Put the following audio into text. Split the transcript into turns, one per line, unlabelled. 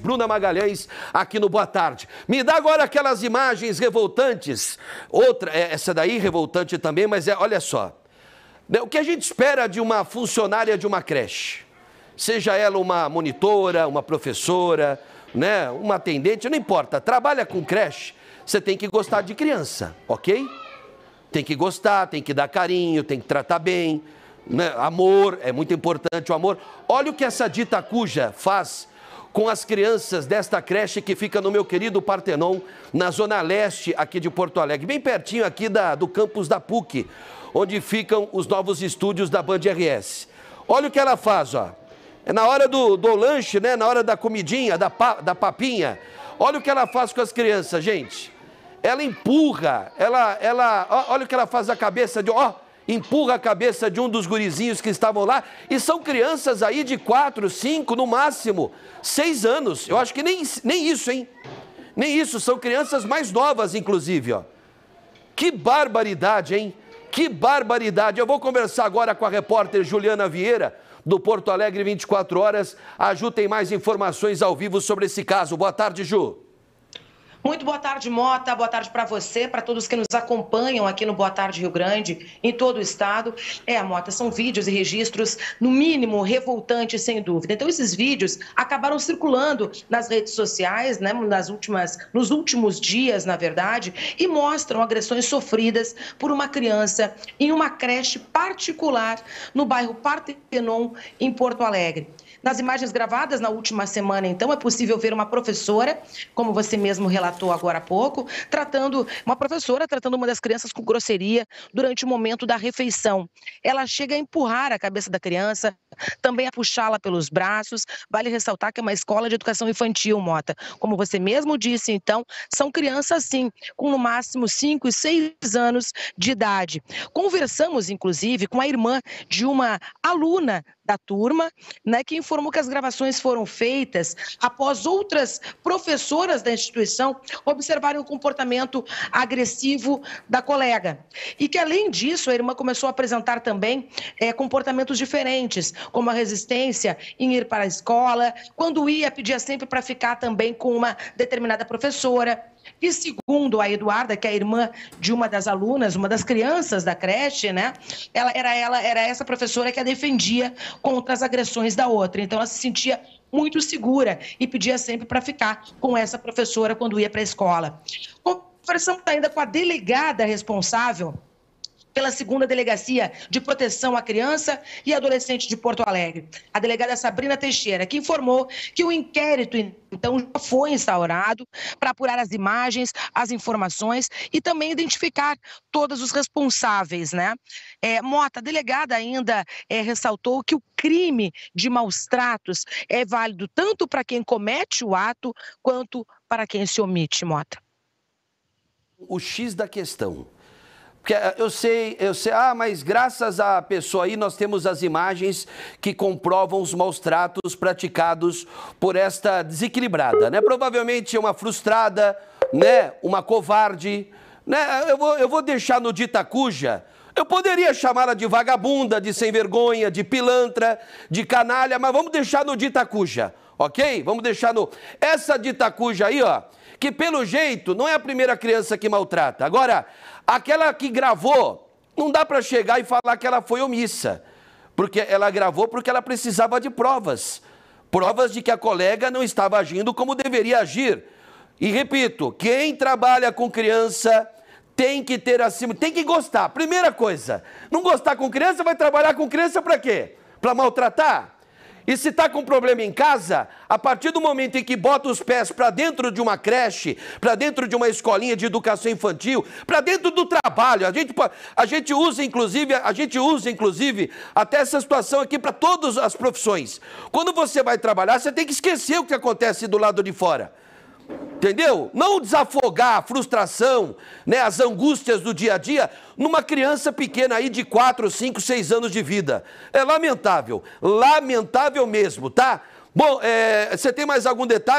Bruna Magalhães aqui no Boa Tarde. Me dá agora aquelas imagens revoltantes. Outra, é, essa daí revoltante também, mas é, olha só. Né, o que a gente espera de uma funcionária de uma creche? Seja ela uma monitora, uma professora, né, uma atendente, não importa. Trabalha com creche, você tem que gostar de criança, ok? Tem que gostar, tem que dar carinho, tem que tratar bem. Né? Amor, é muito importante o amor. Olha o que essa dita cuja faz com as crianças desta creche que fica no meu querido Partenon, na zona leste aqui de Porto Alegre, bem pertinho aqui da, do campus da PUC, onde ficam os novos estúdios da Band RS. Olha o que ela faz, ó. É na hora do, do lanche, né? Na hora da comidinha, da, pa, da papinha. Olha o que ela faz com as crianças, gente. Ela empurra, ela, ela, ó, olha o que ela faz na cabeça de, ó, empurra a cabeça de um dos gurizinhos que estavam lá, e são crianças aí de 4, 5, no máximo, 6 anos. Eu acho que nem, nem isso, hein? Nem isso, são crianças mais novas, inclusive, ó. Que barbaridade, hein? Que barbaridade! Eu vou conversar agora com a repórter Juliana Vieira, do Porto Alegre 24 Horas. A Ju tem mais informações ao vivo sobre esse caso. Boa tarde, Ju.
Muito boa tarde, Mota. Boa tarde para você, para todos que nos acompanham aqui no Boa Tarde Rio Grande, em todo o estado. É, Mota, são vídeos e registros, no mínimo, revoltantes, sem dúvida. Então, esses vídeos acabaram circulando nas redes sociais, né, nas últimas, nos últimos dias, na verdade, e mostram agressões sofridas por uma criança em uma creche particular no bairro Partenon, em Porto Alegre. Nas imagens gravadas na última semana, então, é possível ver uma professora, como você mesmo relatou, relatou agora há pouco, tratando uma professora tratando uma das crianças com grosseria durante o momento da refeição. Ela chega a empurrar a cabeça da criança, também a puxá-la pelos braços. Vale ressaltar que é uma escola de educação infantil, Mota. Como você mesmo disse, então, são crianças sim, com no máximo 5 e 6 anos de idade. Conversamos inclusive com a irmã de uma aluna da turma, né, que informou que as gravações foram feitas após outras professoras da instituição observarem o comportamento agressivo da colega. E que, além disso, a irmã começou a apresentar também é, comportamentos diferentes, como a resistência em ir para a escola, quando ia, pedia sempre para ficar também com uma determinada professora. E segundo a Eduarda, que é a irmã de uma das alunas, uma das crianças da creche, né? Ela era ela era essa professora que a defendia contra as agressões da outra. Então, ela se sentia muito segura e pedia sempre para ficar com essa professora quando ia para a escola. Conversamos ainda com a delegada responsável pela segunda Delegacia de Proteção à Criança e Adolescente de Porto Alegre. A delegada Sabrina Teixeira, que informou que o inquérito, então, já foi instaurado para apurar as imagens, as informações e também identificar todos os responsáveis, né? É, Mota, a delegada ainda é, ressaltou que o crime de maus tratos é válido tanto para quem comete o ato quanto para quem se omite, Mota. O X da
questão porque eh, eu sei, eu sei, ah, mas graças à pessoa aí nós temos as imagens que comprovam os maus tratos praticados por esta desequilibrada, né? Provavelmente é uma frustrada, né? Uma covarde, né? Eu vou, eu vou deixar no dita cuja. Eu poderia chamá-la de vagabunda, de sem vergonha, de pilantra, de canalha, mas vamos deixar no dita cuja, ok? Vamos deixar no. Essa dita cuja aí, ó que pelo jeito não é a primeira criança que maltrata. Agora, aquela que gravou, não dá para chegar e falar que ela foi omissa, porque ela gravou porque ela precisava de provas provas de que a colega não estava agindo como deveria agir. E repito, quem trabalha com criança tem que ter acima, tem que gostar. Primeira coisa, não gostar com criança, vai trabalhar com criança para quê? Para maltratar? E se está com problema em casa, a partir do momento em que bota os pés para dentro de uma creche, para dentro de uma escolinha de educação infantil, para dentro do trabalho, a gente, a gente usa inclusive, a gente usa inclusive até essa situação aqui para todas as profissões. Quando você vai trabalhar, você tem que esquecer o que acontece do lado de fora. Entendeu? Não desafogar a frustração, né, as angústias do dia a dia numa criança pequena aí de 4, 5, 6 anos de vida. É lamentável, lamentável mesmo, tá? Bom, é, você tem mais algum detalhe?